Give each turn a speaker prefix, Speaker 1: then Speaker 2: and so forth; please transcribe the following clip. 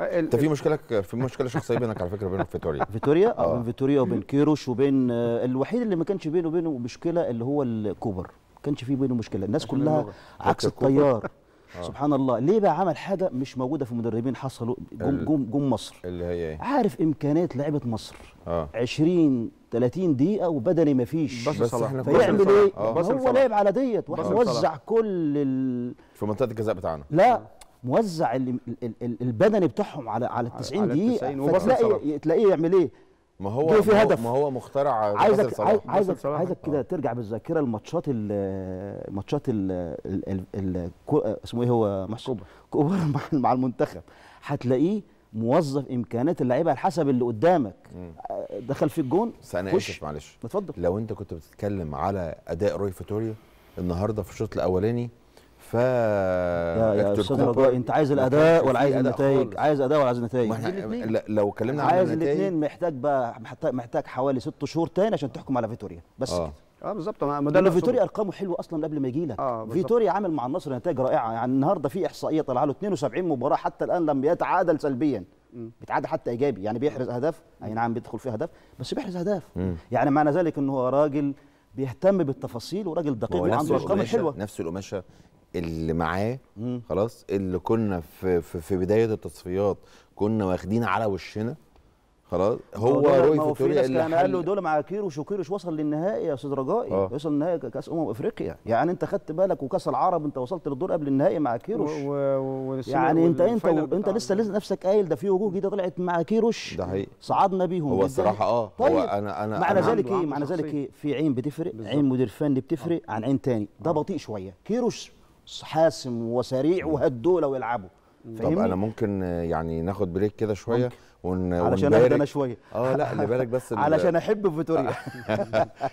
Speaker 1: انت في مشكله في مشكله شخصيه بينك على فكره بينك فيتوريا فيتوريا آه،, اه بين فيتوريا وبين كيروش وبين آه، الوحيد اللي ما كانش بينه وبينه مشكله اللي هو الكوبر ما كانش في بينه مشكله الناس كلها عكس التيار آه. سبحان الله ليه بقى عمل حاجه مش موجوده في مدربين حصلوا جم جم, جم مصر اللي هي ايه عارف امكانيات لعيبه مصر آه. 20 30 دقيقه وبدني ما فيش بس, احنا فيعمل ايه هو لعب على ديت وزع كل ال... في منطقه الجزاء بتاعنا لا موزع البدني بتاعهم على على ال 90 دقيقه فتلاقي تلاقيه يعمل ايه ما هو في هدف ما هو مخترع عايزك عايزك عايزك كده آه. ترجع بالذاكره الماتشات الماتشات اسمه ايه هو محسوب كوبر مع المنتخب هتلاقيه موظف امكانيات اللعيبه على حسب اللي قدامك آه، دخل في الجون بس انا اسف معلش اتفضل لو انت كنت بتتكلم على اداء روي فيتوريا النهارده في الشوط الاولاني ف يا يا استاذ رجاء انت عايز الاداء ولا عايز النتائج عايز اداء ولا عايز النتائج لو اتكلمنا عن عايز الاثنين محتاج بقى محتاج حوالي ست شهور تاني عشان تحكم على فيتوريا بس آه. كده اه بالظبط ما ده فيتوريا ارقامه حلوه اصلا قبل ما يجي لك آه فيتوريا عامل مع النصر نتائج رائعه يعني النهارده في احصائيه طلع له 72 مباراه حتى الان لم يتعادل سلبيا بيتعادل حتى ايجابي يعني بيحرز اهداف اي نعم بيدخل فيه اهداف بس بيحرز اهداف يعني معنى ذلك ان هو راجل بيهتم بالتفاصيل وراجل دقيق وعنده ارقام حلوه نفس القماشه اللي معاه خلاص اللي كنا في في, في بدايه التصفيات كنا واخدين على وشنا خلاص هو روي فيتوريا اللي انا قال له دول مع معاكير وشوكيروش وصل للنهائي يا استاذ رجائي آه. وصل للنهائي كاس امم افريقيا يعني انت خدت بالك وكاس العرب انت وصلت للدور قبل النهائي مع كيروش و... و... يعني انت انت و... انت لسه لسه نفسك قايل ده في وجوه جديده طلعت مع كيروش ده حقيقي صعدنا بيهم هو الصراحه اه طيب هو انا انا معنى ذلك ايه معنى ذلك ايه في عين بتفرق بالزبط. عين مدير فني بتفرق آه. عن عين تاني ده بطيء شويه كيروش حاسم وسريع وهدوا لو ويلعبوا طب انا ممكن يعني ناخد بريك كده شويه ون... علشان اهدى انا شويه اه لا اللي بالك بس علشان احب فيتوريا